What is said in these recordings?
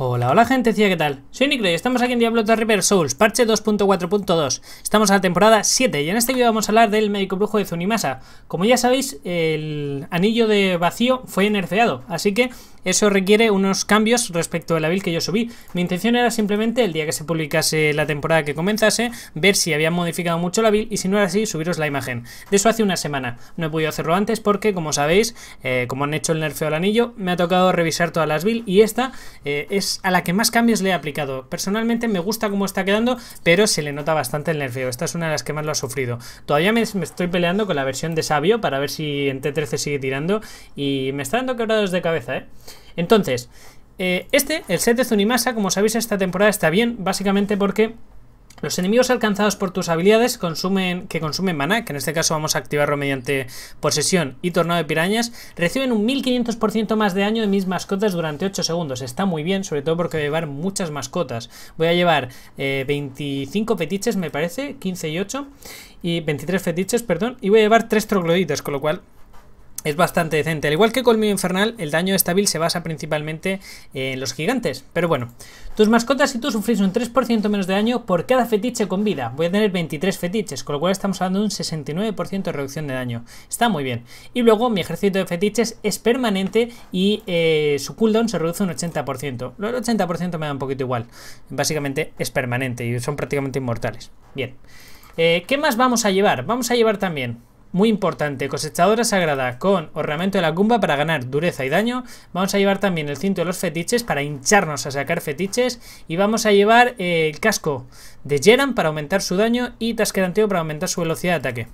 Hola, hola gente, ¿qué tal? Soy Nicro y estamos aquí en Diablo de River Souls, parche 2.4.2. Estamos a la temporada 7 y en este vídeo vamos a hablar del médico brujo de Zunimasa. Como ya sabéis, el anillo de vacío fue nerfeado, así que eso requiere unos cambios respecto a la build que yo subí. Mi intención era simplemente, el día que se publicase la temporada que comenzase, ver si habían modificado mucho la build y si no era así, subiros la imagen. De eso hace una semana. No he podido hacerlo antes porque, como sabéis, eh, como han hecho el nerfeo al anillo, me ha tocado revisar todas las build y esta eh, es a la que más cambios le he aplicado. Personalmente me gusta cómo está quedando, pero se le nota bastante el nervio, Esta es una de las que más lo ha sufrido. Todavía me, estoy peleando con la versión de Sabio para ver si en T13 sigue tirando y me está dando quebrados de cabeza, ¿eh? Entonces, eh, este, el set de Zunimasa, como sabéis, esta temporada está bien, básicamente porque los enemigos alcanzados por tus habilidades consumen, que consumen mana, que en este caso vamos a activarlo mediante posesión y tornado de pirañas, reciben un 1500% más de daño de mis mascotas durante 8 segundos. Está muy bien, sobre todo porque voy a llevar muchas mascotas. Voy a llevar 25 eh, fetiches, me parece, 15 y 8, y 23 fetiches, perdón, y voy a llevar 3 trogloditas, con lo cual es bastante decente. Al igual que Colmillo Infernal, el daño estabil se basa principalmente en los gigantes. Pero bueno, tus mascotas y tú sufrís un 3% menos de daño por cada fetiche con vida. Voy a tener 23 fetiches, con lo cual estamos hablando de un 69% de reducción de daño. Está muy bien. Y luego mi ejército de fetiches es permanente y eh, su cooldown se reduce un 80%. Lo del 80% me da un poquito igual. Básicamente es permanente y son prácticamente inmortales. Bien. Eh, ¿Qué más vamos a llevar? Vamos a llevar también muy importante, cosechadora sagrada con ornamento de la cumba para ganar dureza y daño. Vamos a llevar también el cinto de los fetiches para hincharnos a sacar fetiches. Y vamos a llevar el casco de Jeran para aumentar su daño y Tasqueranteo para aumentar su velocidad de ataque.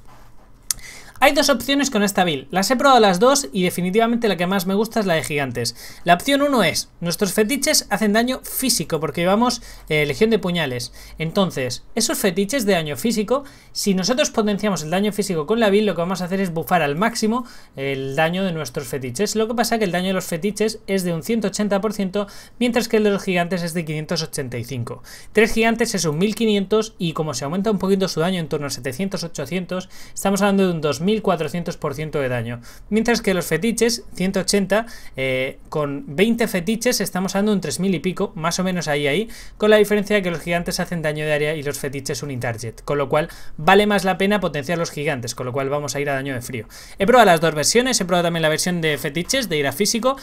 Hay dos opciones con esta build, las he probado las dos y definitivamente la que más me gusta es la de gigantes. La opción uno es, nuestros fetiches hacen daño físico porque llevamos eh, legión de puñales. Entonces, esos fetiches de daño físico, si nosotros potenciamos el daño físico con la build, lo que vamos a hacer es bufar al máximo el daño de nuestros fetiches. Lo que pasa que el daño de los fetiches es de un 180%, mientras que el de los gigantes es de 585. Tres gigantes es un 1500 y como se aumenta un poquito su daño en torno a 700-800, estamos hablando de un 2000 1400% de daño. Mientras que los fetiches, 180, eh, con 20 fetiches estamos dando un 3000 y pico, más o menos ahí, ahí, con la diferencia de que los gigantes hacen daño de área y los fetiches un target, con lo cual vale más la pena potenciar los gigantes, con lo cual vamos a ir a daño de frío. He probado las dos versiones, he probado también la versión de fetiches, de ir a físico,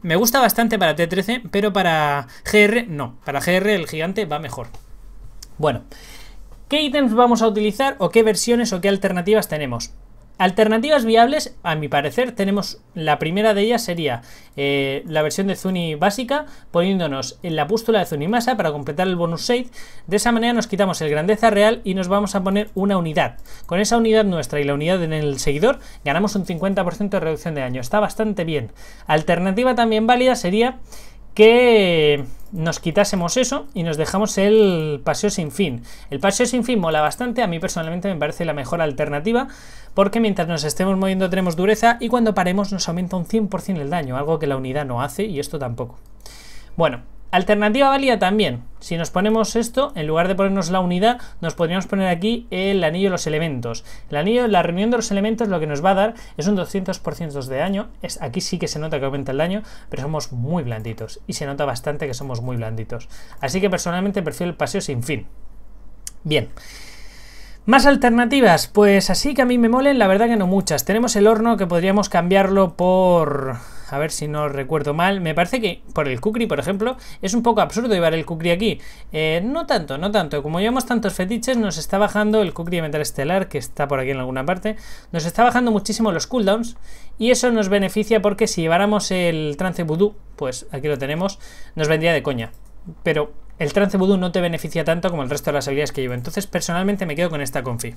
Me gusta bastante para T13, pero para GR no. Para GR el gigante va mejor. Bueno, ¿Qué ítems vamos a utilizar o qué versiones o qué alternativas tenemos? Alternativas viables, a mi parecer, tenemos la primera de ellas sería eh, la versión de Zuni básica, poniéndonos en la pústula de Zuni masa para completar el bonus 6. De esa manera nos quitamos el grandeza real y nos vamos a poner una unidad. Con esa unidad nuestra y la unidad en el seguidor ganamos un 50% de reducción de daño. Está bastante bien. Alternativa también válida sería que nos quitásemos eso y nos dejamos el paseo sin fin. El paseo sin fin mola bastante, a mí personalmente me parece la mejor alternativa, porque mientras nos estemos moviendo tenemos dureza y cuando paremos nos aumenta un 100% el daño, algo que la unidad no hace y esto tampoco. Bueno, Alternativa válida también. Si nos ponemos esto, en lugar de ponernos la unidad, nos podríamos poner aquí el anillo de los elementos. El anillo, la reunión de los elementos lo que nos va a dar es un 200% de daño. Es, aquí sí que se nota que aumenta el daño, pero somos muy blanditos. Y se nota bastante que somos muy blanditos. Así que personalmente prefiero el paseo sin fin. Bien. Más alternativas, pues así que a mí me molen, la verdad que no muchas. Tenemos el horno que podríamos cambiarlo por... A ver si no recuerdo mal. Me parece que por el Kukri, por ejemplo, es un poco absurdo llevar el Kukri aquí. Eh, no tanto, no tanto. Como llevamos tantos fetiches, nos está bajando el Kukri de Metal Estelar, que está por aquí en alguna parte. Nos está bajando muchísimo los cooldowns. Y eso nos beneficia porque si lleváramos el trance voodoo, pues aquí lo tenemos, nos vendría de coña. Pero el trance voodoo no te beneficia tanto como el resto de las habilidades que llevo, entonces personalmente me quedo con esta confi.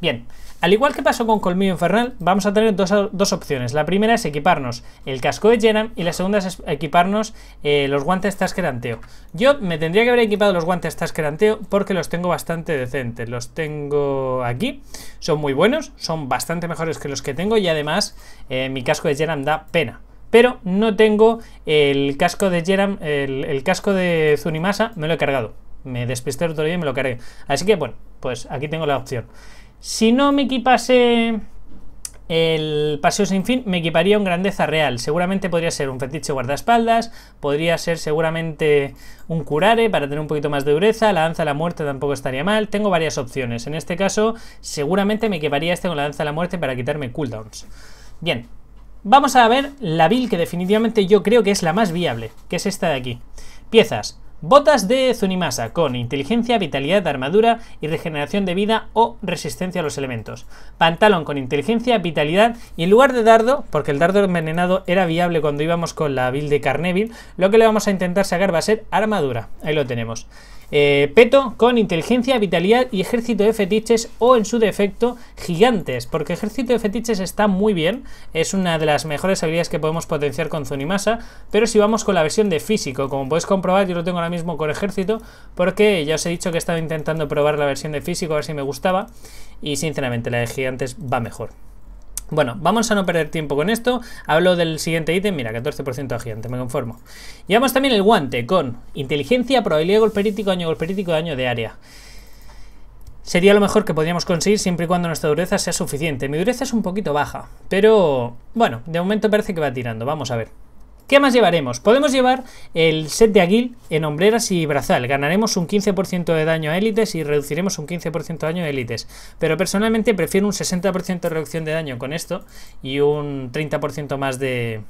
Bien, al igual que pasó con Colmillo Infernal, vamos a tener dos, opciones. La primera es equiparnos el casco de Jenam y la segunda es equiparnos eh, los guantes Tasker Anteo. Yo me tendría que haber equipado los guantes Tasker Anteo porque los tengo bastante decentes. Los tengo aquí, son muy buenos, son bastante mejores que los que tengo y además eh, mi casco de Jenam da pena pero no tengo el casco de Jeram, el, casco de Zunimasa, me lo he cargado. Me despisté el otro día y me lo cargué. Así que bueno, pues aquí tengo la opción. Si no me equipase el paseo sin fin, me equiparía un grandeza real. Seguramente podría ser un fetiche guardaespaldas, podría ser seguramente un curare para tener un poquito más de dureza, la danza de la muerte tampoco estaría mal. Tengo varias opciones. En este caso, seguramente me equiparía este con la danza de la muerte para quitarme cooldowns. Bien, Vamos a ver la build que definitivamente yo creo que es la más viable, que es esta de aquí. Piezas, Botas de Zunimasa con inteligencia, vitalidad, armadura y regeneración de vida o resistencia a los elementos. Pantalón con inteligencia, vitalidad y en lugar de dardo, porque el dardo envenenado era viable cuando íbamos con la build de Carneville, lo que le vamos a intentar sacar va a ser armadura. Ahí lo tenemos. Eh, peto con inteligencia, vitalidad y ejército de fetiches o en su defecto gigantes, porque ejército de fetiches está muy bien, es una de las mejores habilidades que podemos potenciar con Zunimasa, pero si vamos con la versión de físico, como podéis comprobar yo lo tengo ahora mismo con ejército, porque ya os he dicho que estaba intentando probar la versión de físico a ver si me gustaba y sinceramente la de gigantes va mejor. Bueno, vamos a no perder tiempo con esto. Hablo del siguiente ítem. Mira, 14% de gigante, me conformo. Llevamos también el guante con inteligencia, probabilidad de golpe crítico, daño golpe crítico, daño de área. Sería lo mejor que podríamos conseguir siempre y cuando nuestra dureza sea suficiente. Mi dureza es un poquito baja, pero bueno, de momento parece que va tirando. Vamos a ver. ¿Qué más llevaremos? Podemos llevar el set de Aguil en hombreras y brazal. Ganaremos un 15% de daño a élites y reduciremos un 15% de daño a élites. Pero personalmente prefiero un 60% de reducción de daño con esto y un 30% más de,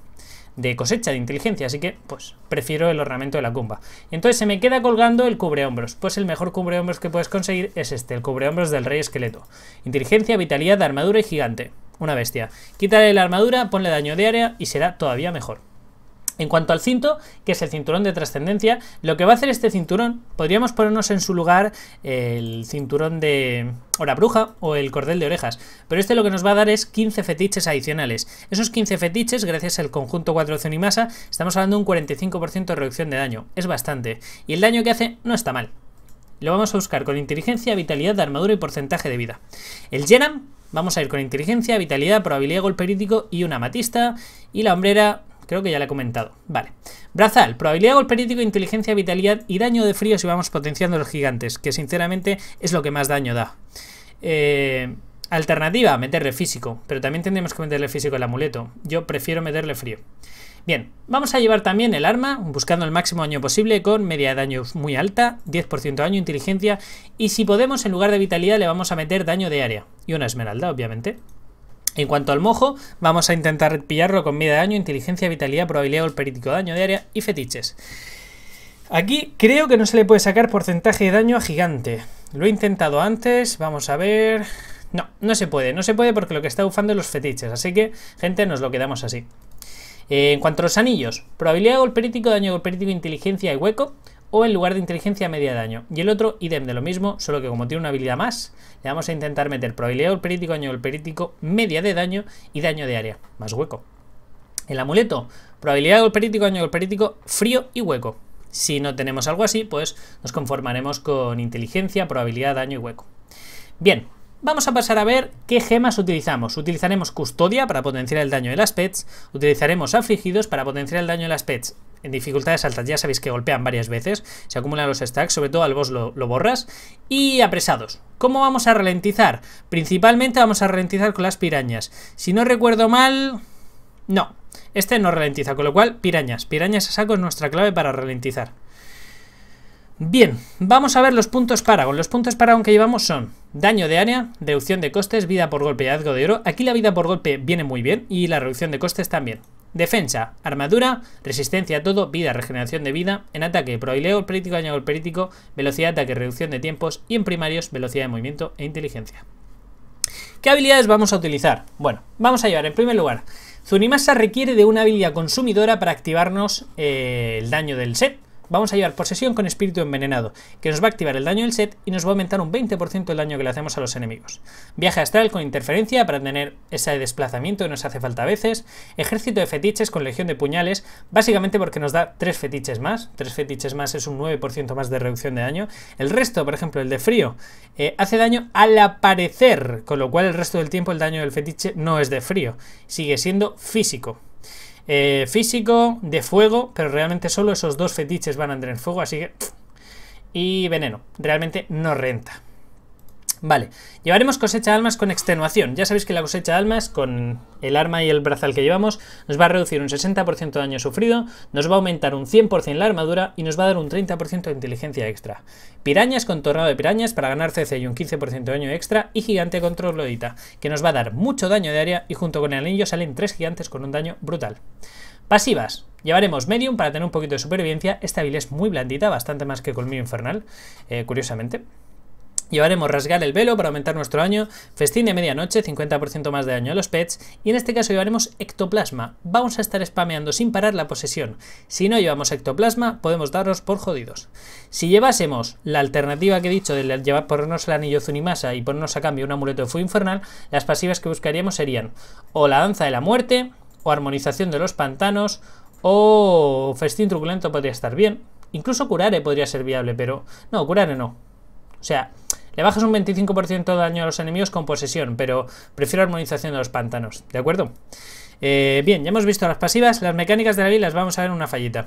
cosecha, de inteligencia, así que pues prefiero el ornamento de la cumba. Entonces se me queda colgando el cubrehombros, pues el mejor cubrehombros que puedes conseguir es este, el cubrehombros del rey esqueleto. Inteligencia, vitalidad, armadura y gigante. Una bestia. Quítale la armadura, ponle daño de área y será todavía mejor. En cuanto al cinto, que es el cinturón de trascendencia, lo que va a hacer este cinturón, podríamos ponernos en su lugar el cinturón de hora bruja o el cordel de orejas, pero este lo que nos va a dar es 15 fetiches adicionales. Esos 15 fetiches, gracias al conjunto 4 acción y masa, estamos hablando de un 45% de reducción de daño, es bastante, y el daño que hace no está mal. Lo vamos a buscar con inteligencia, vitalidad, armadura y porcentaje de vida. El Jenam Vamos a ir con inteligencia, vitalidad, probabilidad de golpe crítico y una amatista. Y la hombrera Creo que ya le he comentado. Vale. Brazal, probabilidad de golpe crítico, inteligencia, vitalidad y daño de frío si vamos potenciando los gigantes, que sinceramente es lo que más daño da. Eh, alternativa, meterle físico, pero también tendremos que meterle físico el amuleto. Yo prefiero meterle frío. Bien, vamos a llevar también el arma, buscando el máximo daño posible, con media de daño muy alta, 10% de daño, inteligencia, y si podemos, en lugar de vitalidad, le vamos a meter daño de área. Y una esmeralda, obviamente. En cuanto al mojo, vamos a intentar pillarlo con vida de daño, inteligencia, vitalidad, probabilidad, gol perítico, daño de área y fetiches. Aquí creo que no se le puede sacar porcentaje de daño a gigante. Lo he intentado antes, vamos a ver... No, no se puede, no se puede porque lo que está bufando es los fetiches, así que, gente, nos lo quedamos así. Eh, en cuanto a los anillos, probabilidad de golperítico, daño golperítico, inteligencia y hueco, o en lugar de inteligencia media daño. Y el otro, idem de lo mismo, solo que como tiene una habilidad más, le vamos a intentar meter probabilidad del perítico, daño del perítico, media de daño y daño de área, más hueco. El amuleto, probabilidad del perítico, daño el perítico, frío y hueco. Si no tenemos algo así, pues nos conformaremos con inteligencia, probabilidad, daño y hueco. Bien, Vamos a pasar a ver qué gemas utilizamos. Utilizaremos Custodia para potenciar el daño de las pets, utilizaremos Afligidos para potenciar el daño de las pets en dificultades altas, ya sabéis que golpean varias veces, se acumulan los stacks, sobre todo al boss lo, borras, y Apresados. ¿Cómo vamos a ralentizar? Principalmente vamos a ralentizar con las pirañas. Si no recuerdo mal... No, este no ralentiza, con lo cual pirañas. Pirañas a saco es nuestra clave para ralentizar. Bien, vamos a ver los puntos Con Los puntos Paragon que llevamos son daño de área, reducción de costes, vida por golpe y de oro. Aquí la vida por golpe viene muy bien y la reducción de costes también. Defensa, armadura, resistencia a todo, vida, regeneración de vida. En ataque, proileo político, daño golpe velocidad de ataque, reducción de tiempos. Y en primarios, velocidad de movimiento e inteligencia. ¿Qué habilidades vamos a utilizar? Bueno, vamos a llevar en primer lugar. Zunimasa requiere de una habilidad consumidora para activarnos eh, el daño del set vamos a llevar posesión con espíritu envenenado, que nos va a activar el daño del set y nos va a aumentar un 20% el daño que le hacemos a los enemigos. Viaje astral con interferencia para tener ese desplazamiento que nos hace falta a veces. Ejército de fetiches con legión de puñales, básicamente porque nos da 3 fetiches más. 3 fetiches más es un 9% más de reducción de daño. El resto, por ejemplo, el de frío, eh, hace daño al aparecer, con lo cual el resto del tiempo el daño del fetiche no es de frío, sigue siendo físico. Eh, físico, de fuego, pero realmente solo esos dos fetiches van a tener fuego, así que... Y veneno, realmente no renta. Vale, llevaremos cosecha de almas con extenuación. Ya sabéis que la cosecha de almas, con el arma y el brazal que llevamos, nos va a reducir un 60% de daño sufrido, nos va a aumentar un 100% la armadura y nos va a dar un 30% de inteligencia extra. Pirañas con tornado de pirañas para ganar CC y un 15% de daño extra y gigante con que nos va a dar mucho daño de área y junto con el anillo salen tres gigantes con un daño brutal. Pasivas. Llevaremos Medium para tener un poquito de supervivencia. Esta habilidad es muy blandita, bastante más que Colmillo Infernal, eh, curiosamente. Llevaremos rasgar el velo para aumentar nuestro año. festín de medianoche, 50% más de daño a los pets, y en este caso llevaremos ectoplasma. Vamos a estar spameando sin parar la posesión. Si no llevamos ectoplasma, podemos daros por jodidos. Si llevásemos la alternativa que he dicho de llevar ponernos el anillo Zunimasa y ponernos a cambio un amuleto de fuego infernal, las pasivas que buscaríamos serían o la danza de la muerte, o armonización de los pantanos, o festín truculento podría estar bien. Incluso curare eh, podría ser viable, pero no, curare eh, no. O sea, le bajas un 25% de daño a los enemigos con posesión, pero prefiero armonización de los pantanos, ¿de acuerdo? Eh, bien, ya hemos visto las pasivas, las mecánicas de la vida las vamos a ver en una fallita.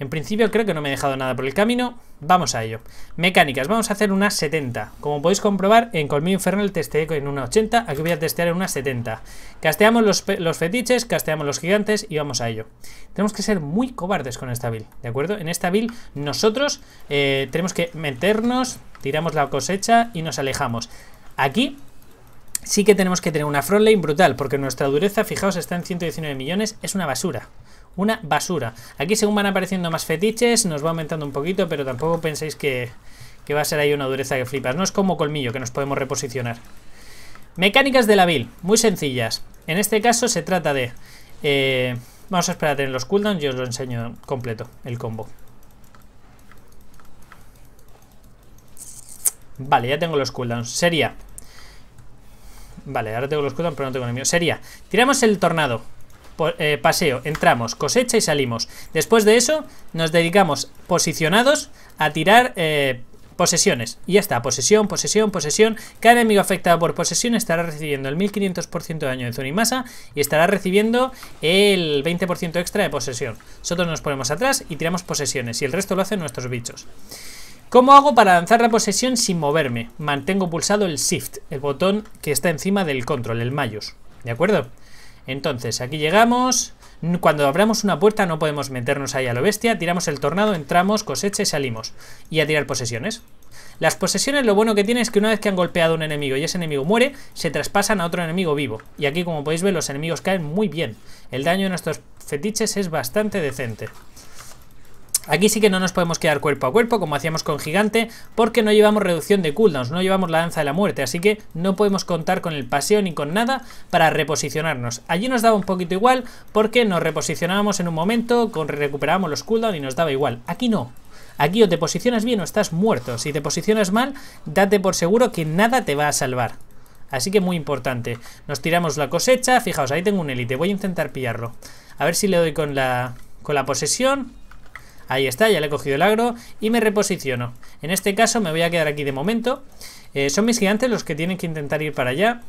En principio creo que no me he dejado nada por el camino. Vamos a ello. Mecánicas, vamos a hacer una 70. Como podéis comprobar, en Colmillo Infernal testé en una 80. Aquí voy a testear en una 70. Casteamos los, fetiches, casteamos los gigantes y vamos a ello. Tenemos que ser muy cobardes con esta build, ¿de acuerdo? En esta build nosotros eh, tenemos que meternos, tiramos la cosecha y nos alejamos. Aquí sí que tenemos que tener una lane brutal, porque nuestra dureza, fijaos, está en 119 millones, es una basura una basura. Aquí según van apareciendo más fetiches, nos va aumentando un poquito, pero tampoco penséis que, va a ser ahí una dureza que flipas. No es como colmillo, que nos podemos reposicionar. Mecánicas de la build, muy sencillas. En este caso se trata de... Eh, vamos a esperar a tener los cooldowns yo os lo enseño completo, el combo. Vale, ya tengo los cooldowns. Sería... Vale, ahora tengo los cooldowns, pero no tengo el mío. Sería, tiramos el tornado, eh, paseo, entramos, cosecha y salimos. Después de eso, nos dedicamos posicionados a tirar eh, posesiones. Y ya está, posesión, posesión, posesión. Cada enemigo afectado por posesión estará recibiendo el 1500% de daño de Masa y estará recibiendo el 20% extra de posesión. Nosotros nos ponemos atrás y tiramos posesiones y el resto lo hacen nuestros bichos. ¿Cómo hago para lanzar la posesión sin moverme? Mantengo pulsado el Shift, el botón que está encima del control, el Mayus. ¿De acuerdo? Entonces, aquí llegamos. Cuando abramos una puerta no podemos meternos ahí a lo bestia. Tiramos el tornado, entramos, cosecha y salimos. Y a tirar posesiones. Las posesiones lo bueno que tienen es que una vez que han golpeado un enemigo y ese enemigo muere, se traspasan a otro enemigo vivo. Y aquí, como podéis ver, los enemigos caen muy bien. El daño de nuestros fetiches es bastante decente. Aquí sí que no nos podemos quedar cuerpo a cuerpo como hacíamos con Gigante porque no llevamos reducción de cooldowns, no llevamos la danza de la muerte, así que no podemos contar con el paseo ni con nada para reposicionarnos. Allí nos daba un poquito igual porque nos reposicionábamos en un momento, recuperábamos los cooldowns y nos daba igual. Aquí no, Aquí o te posicionas bien o estás muerto. Si te posicionas mal, date por seguro que nada te va a salvar. Así que muy importante. Nos tiramos la cosecha. Fijaos, ahí tengo un élite. Voy a intentar pillarlo. A ver si le doy con la, con la posesión. Ahí está, ya le he cogido el agro y me reposiciono. En este caso me voy a quedar aquí de momento. Eh, son mis gigantes los que tienen que intentar ir para allá.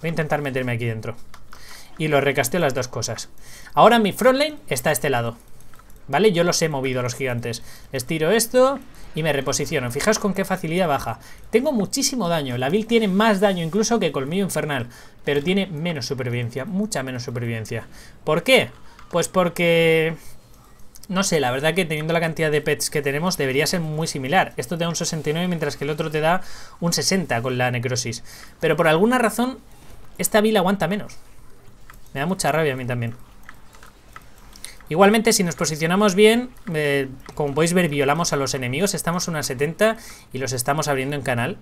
Voy a intentar meterme aquí dentro. Y los recasteo las dos cosas. Ahora mi frontline está a este lado. ¿Vale? Yo los he movido a los gigantes. Estiro esto y me reposiciono. Fijaos con qué facilidad baja. Tengo muchísimo daño. La build tiene más daño incluso que Colmillo Infernal. Pero tiene menos supervivencia. Mucha menos supervivencia. ¿Por qué? Pues porque no sé, la verdad que teniendo la cantidad de pets que tenemos debería ser muy similar. Esto te da un 69 mientras que el otro te da un 60 con la necrosis. Pero por alguna razón, esta vil aguanta menos. Me da mucha rabia a mí también. Igualmente, si nos posicionamos bien, eh, como podéis ver, violamos a los enemigos. Estamos una 70 y los estamos abriendo en canal.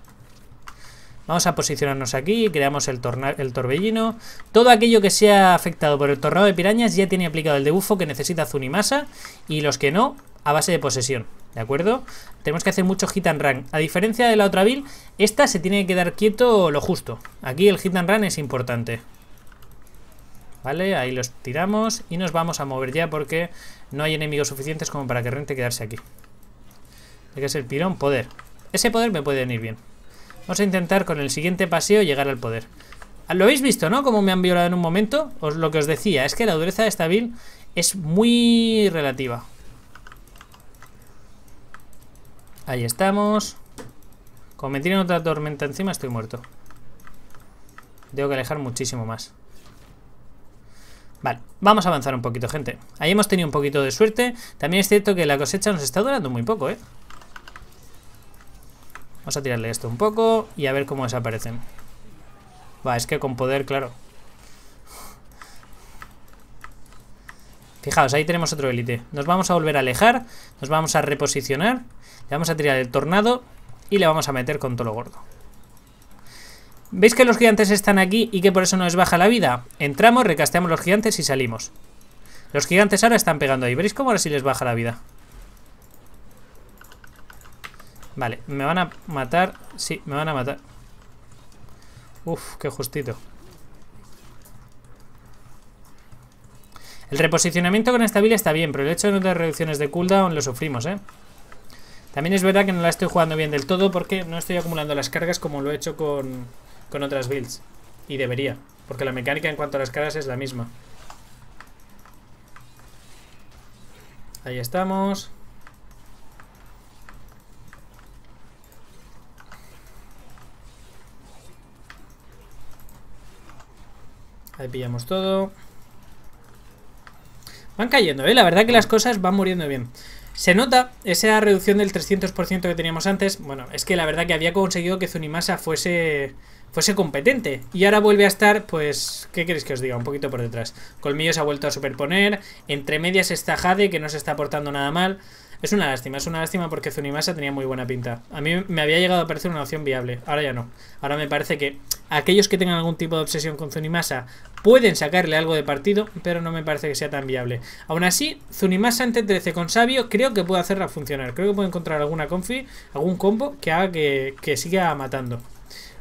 Vamos a posicionarnos aquí, creamos el, el torbellino. Todo aquello que sea afectado por el tornado de pirañas ya tiene aplicado el debufo que necesita Zunimasa y los que no, a base de posesión. ¿De acuerdo? Tenemos que hacer mucho hit and run. A diferencia de la otra build, esta se tiene que quedar quieto lo justo. Aquí el hit and run es importante. ¿Vale? Ahí los tiramos y nos vamos a mover ya porque no hay enemigos suficientes como para que rente quedarse aquí. Hay que ser pirón, poder. Ese poder me puede venir bien. Vamos a intentar con el siguiente paseo llegar al poder. Lo habéis visto, ¿no? Como me han violado en un momento. Os, lo que os decía es que la dureza de esta build es muy relativa. Ahí estamos. Como me tienen otra tormenta encima, estoy muerto. Tengo que alejar muchísimo más. Vale, vamos a avanzar un poquito, gente. Ahí hemos tenido un poquito de suerte. También es cierto que la cosecha nos está durando muy poco, ¿eh? Vamos a tirarle esto un poco y a ver cómo desaparecen. Va, es que con poder, claro. Fijaos, ahí tenemos otro élite. Nos vamos a volver a alejar, nos vamos a reposicionar, le vamos a tirar el tornado y le vamos a meter con todo lo gordo. ¿Veis que los gigantes están aquí y que por eso no les baja la vida? Entramos, recasteamos los gigantes y salimos. Los gigantes ahora están pegando ahí. ¿Veis cómo ahora sí les baja la vida? Vale, me van a matar. Sí, me van a matar. Uf, qué justito. El reposicionamiento con esta build está bien, pero el hecho de no tener reducciones de cooldown lo sufrimos, ¿eh? También es verdad que no la estoy jugando bien del todo porque no estoy acumulando las cargas como lo he hecho con, con otras builds. Y debería, porque la mecánica en cuanto a las cargas es la misma. Ahí estamos. Ahí pillamos todo. Van cayendo, ¿eh? La verdad que las cosas van muriendo bien. Se nota esa reducción del 300% que teníamos antes. Bueno, es que la verdad que había conseguido que Zunimasa fuese fuese competente. Y ahora vuelve a estar, pues, ¿qué queréis que os diga? Un poquito por detrás. Colmillo se ha vuelto a superponer. Entre medias está Jade, que no se está portando nada mal. Es una lástima, es una lástima porque Zunimasa tenía muy buena pinta. A mí me había llegado a parecer una opción viable, ahora ya no. Ahora me parece que aquellos que tengan algún tipo de obsesión con Zunimasa pueden sacarle algo de partido, pero no me parece que sea tan viable. Aún así, Zunimasa t 13 con Sabio creo que puede hacerla funcionar. Creo que puede encontrar alguna confi, algún combo que haga que, que siga matando.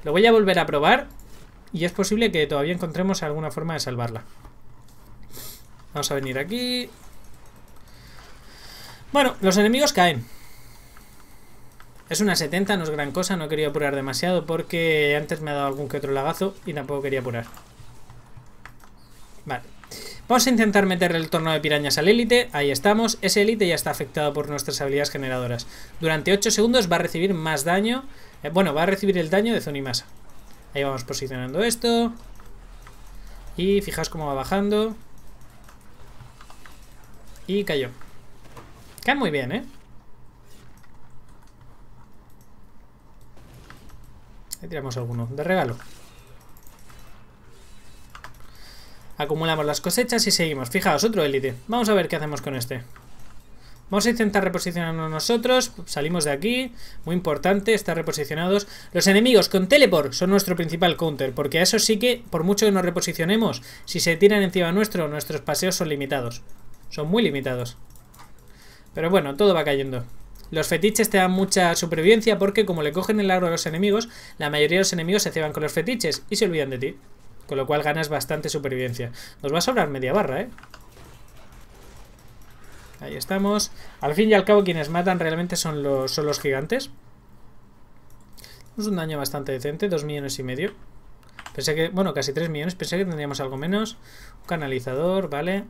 Lo voy a volver a probar y es posible que todavía encontremos alguna forma de salvarla. Vamos a venir aquí, bueno, los enemigos caen. Es una 70, no es gran cosa, no quería apurar demasiado porque antes me ha dado algún que otro lagazo y tampoco quería apurar. Vale. Vamos a intentar meterle el torno de pirañas al élite, ahí estamos, ese élite ya está afectado por nuestras habilidades generadoras. Durante 8 segundos va a recibir más daño, eh, bueno, va a recibir el daño de Masa. Ahí vamos posicionando esto. Y fijaos cómo va bajando. Y cayó. Caen muy bien, ¿eh? Ahí tiramos alguno, de regalo. Acumulamos las cosechas y seguimos. Fijaos, otro élite. Vamos a ver qué hacemos con este. Vamos a intentar reposicionarnos nosotros. Salimos de aquí. Muy importante estar reposicionados. Los enemigos con teleport son nuestro principal counter. Porque a eso sí que, por mucho que nos reposicionemos, si se tiran encima nuestro, nuestros paseos son limitados. Son muy limitados. Pero bueno, todo va cayendo. Los fetiches te dan mucha supervivencia porque como le cogen el agro a los enemigos, la mayoría de los enemigos se ceban con los fetiches y se olvidan de ti. Con lo cual ganas bastante supervivencia. Nos va a sobrar media barra, ¿eh? Ahí estamos. Al fin y al cabo quienes matan realmente son los, son los gigantes. Es un daño bastante decente, 2 millones y medio. Pensé que, bueno, casi 3 millones, pensé que tendríamos algo menos. Un canalizador, vale.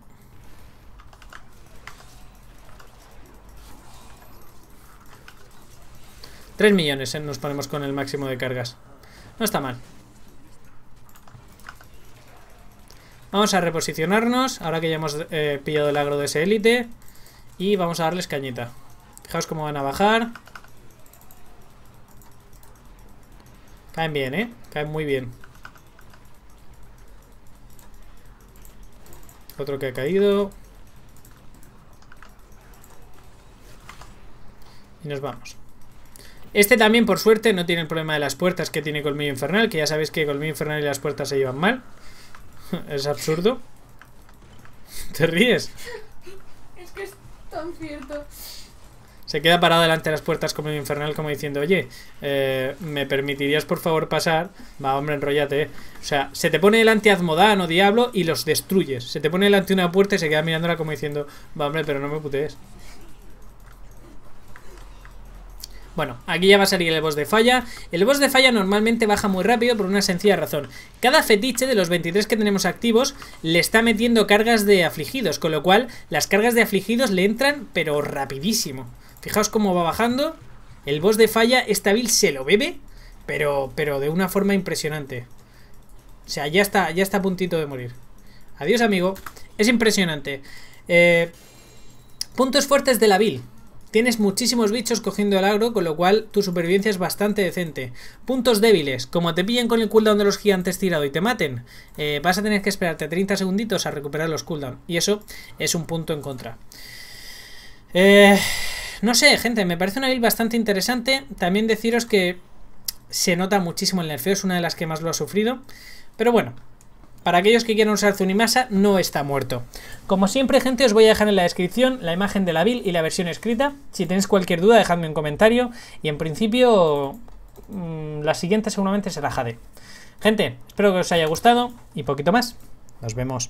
3 millones ¿eh? nos ponemos con el máximo de cargas. No está mal. Vamos a reposicionarnos, ahora que ya hemos eh, pillado el agro de ese élite. Y vamos a darles cañita. Fijaos cómo van a bajar. Caen bien, ¿eh? Caen muy bien. Otro que ha caído. Y nos vamos. Este también, por suerte, no tiene el problema de las puertas que tiene Colmillo Infernal, que ya sabéis que Colmillo Infernal y las puertas se llevan mal. es absurdo. ¿Te ríes? Es que es tan cierto. Se queda parado delante de las puertas Colmillo Infernal como diciendo, oye, eh, ¿me permitirías por favor pasar? Va, hombre, enrollate. ¿eh? O sea, se te pone delante Azmodán o Diablo y los destruyes. Se te pone delante una puerta y se queda mirándola como diciendo, va, hombre, pero no me putees. Bueno, aquí ya va a salir el boss de falla. El boss de falla normalmente baja muy rápido por una sencilla razón. Cada fetiche de los 23 que tenemos activos le está metiendo cargas de afligidos, con lo cual las cargas de afligidos le entran pero rapidísimo. Fijaos cómo va bajando. El boss de falla, esta build se lo bebe, pero, pero de una forma impresionante. O sea, ya está, ya está a puntito de morir. Adiós, amigo. Es impresionante. Eh, puntos fuertes de la build. Tienes muchísimos bichos cogiendo el agro, con lo cual tu supervivencia es bastante decente. Puntos débiles. Como te pillen con el cooldown de los gigantes tirado y te maten, eh, vas a tener que esperarte 30 segunditos a recuperar los cooldown. Y eso es un punto en contra. Eh, no sé, gente, me parece una build bastante interesante. También deciros que se nota muchísimo el nerfeo, es una de las que más lo ha sufrido. Pero bueno, para aquellos que quieran usar Zunimasa, no está muerto. Como siempre, gente, os voy a dejar en la descripción la imagen de la build y la versión escrita. Si tenéis cualquier duda, dejadme un comentario. Y en principio, mm, la siguiente seguramente será Jade. Gente, espero que os haya gustado y poquito más. Nos vemos.